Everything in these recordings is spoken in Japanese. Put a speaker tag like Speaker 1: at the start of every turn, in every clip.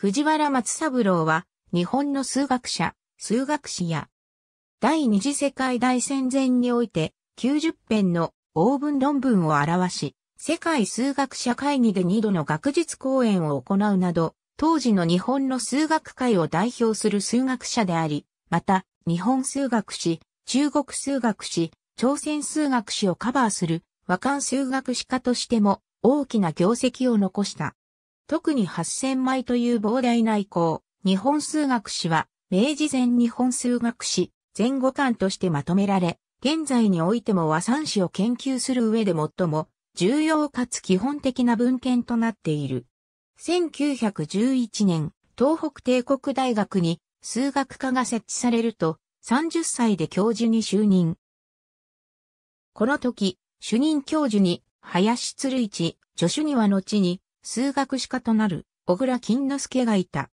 Speaker 1: 藤原松三郎は、日本の数学者、数学史や、第二次世界大戦前において、90編の応文論文を表し、世界数学者会議で2度の学術講演を行うなど、当時の日本の数学界を代表する数学者であり、また、日本数学史、中国数学史、朝鮮数学史をカバーする和漢数学史家としても大きな業績を残した。特に8000枚という膨大な遺構、日本数学史は、明治前日本数学史、前後巻としてまとめられ、現在においても和算史を研究する上で最も重要かつ基本的な文献となっている。1911年、東北帝国大学に数学科が設置されると、30歳で教授に就任。この時、主任教授に、林鶴一、助手には後に、数学史家となる小倉金之助がいた。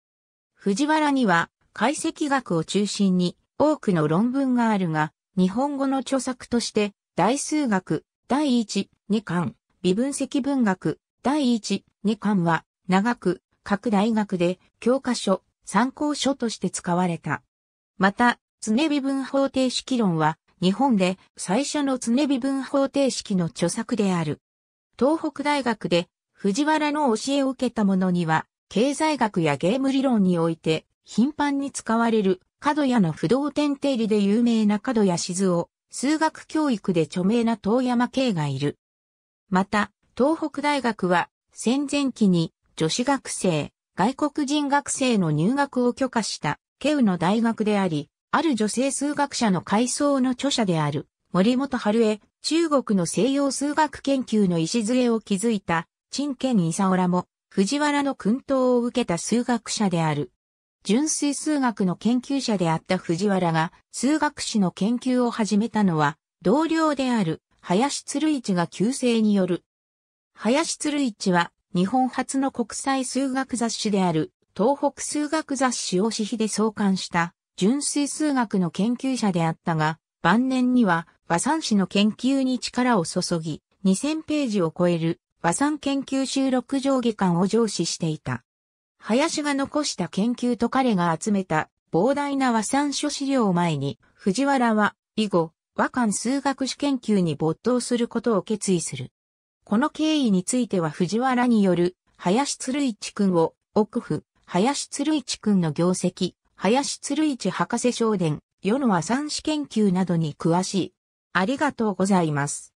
Speaker 1: 藤原には解析学を中心に多くの論文があるが、日本語の著作として、大数学第1、2巻、微分析文学第1、2巻は長く各大学で教科書、参考書として使われた。また、常微分方程式論は日本で最初の常微分方程式の著作である。東北大学で藤原の教えを受けた者には、経済学やゲーム理論において、頻繁に使われる、角屋の不動天定理で有名な角谷静を、数学教育で著名な遠山慶がいる。また、東北大学は、戦前期に、女子学生、外国人学生の入学を許可した、ケウの大学であり、ある女性数学者の階層の著者である、森本春江、中国の西洋数学研究の礎を築いた、陳健伊佐も、藤原の訓陶を受けた数学者である。純粋数学の研究者であった藤原が数学史の研究を始めたのは同僚である林鶴一が旧姓による。林鶴一は日本初の国際数学雑誌である東北数学雑誌を私費で創刊した純粋数学の研究者であったが晩年には和算子の研究に力を注ぎ2000ページを超える和山研究収録上下巻を上司していた。林が残した研究と彼が集めた膨大な和山書資料を前に、藤原は、以後、和漢数学史研究に没頭することを決意する。この経緯については藤原による、林鶴一君を、奥府、林鶴一君の業績、林鶴一博士商伝、世の和山史研究などに詳しい。ありがとうございます。